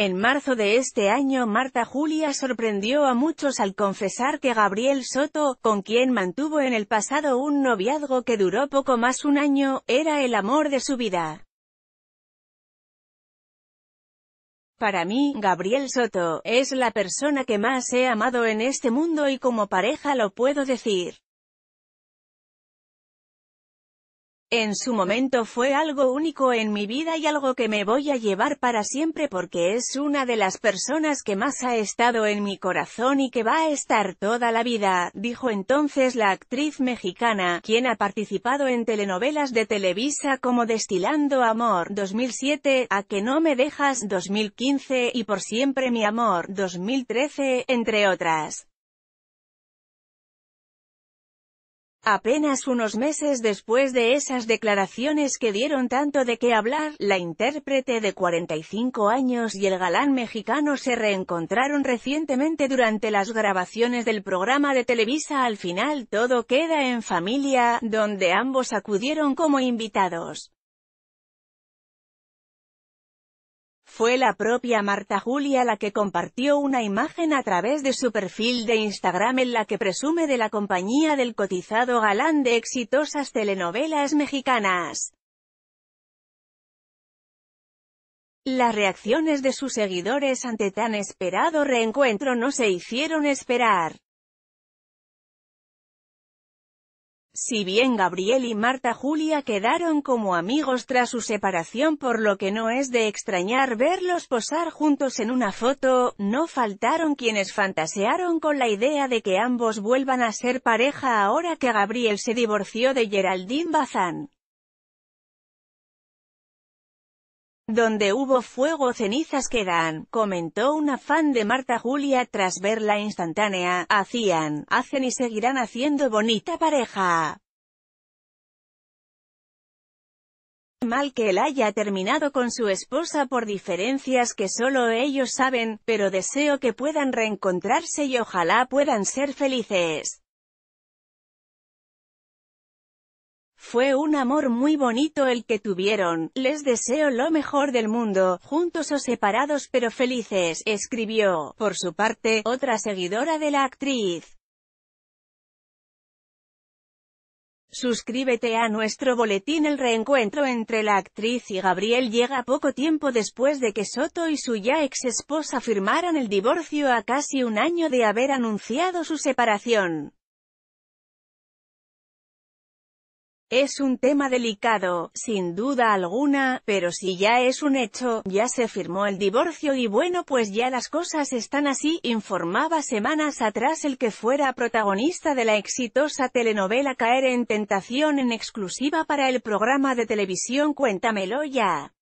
En marzo de este año Marta Julia sorprendió a muchos al confesar que Gabriel Soto, con quien mantuvo en el pasado un noviazgo que duró poco más un año, era el amor de su vida. Para mí, Gabriel Soto, es la persona que más he amado en este mundo y como pareja lo puedo decir. En su momento fue algo único en mi vida y algo que me voy a llevar para siempre porque es una de las personas que más ha estado en mi corazón y que va a estar toda la vida, dijo entonces la actriz mexicana, quien ha participado en telenovelas de Televisa como Destilando Amor 2007, A que no me dejas 2015 y Por siempre mi amor 2013, entre otras. Apenas unos meses después de esas declaraciones que dieron tanto de qué hablar, la intérprete de 45 años y el galán mexicano se reencontraron recientemente durante las grabaciones del programa de Televisa Al final todo queda en familia, donde ambos acudieron como invitados. Fue la propia Marta Julia la que compartió una imagen a través de su perfil de Instagram en la que presume de la compañía del cotizado galán de exitosas telenovelas mexicanas. Las reacciones de sus seguidores ante tan esperado reencuentro no se hicieron esperar. Si bien Gabriel y Marta Julia quedaron como amigos tras su separación por lo que no es de extrañar verlos posar juntos en una foto, no faltaron quienes fantasearon con la idea de que ambos vuelvan a ser pareja ahora que Gabriel se divorció de Geraldine Bazán. Donde hubo fuego cenizas quedan, comentó una fan de Marta Julia tras verla instantánea, hacían, hacen y seguirán haciendo bonita pareja. Mal que él haya terminado con su esposa por diferencias que solo ellos saben, pero deseo que puedan reencontrarse y ojalá puedan ser felices. Fue un amor muy bonito el que tuvieron, les deseo lo mejor del mundo, juntos o separados pero felices, escribió, por su parte, otra seguidora de la actriz. Suscríbete a nuestro boletín El reencuentro entre la actriz y Gabriel llega poco tiempo después de que Soto y su ya ex esposa firmaran el divorcio a casi un año de haber anunciado su separación. Es un tema delicado, sin duda alguna, pero si ya es un hecho, ya se firmó el divorcio y bueno pues ya las cosas están así, informaba semanas atrás el que fuera protagonista de la exitosa telenovela Caer en Tentación en exclusiva para el programa de televisión Cuéntamelo ya.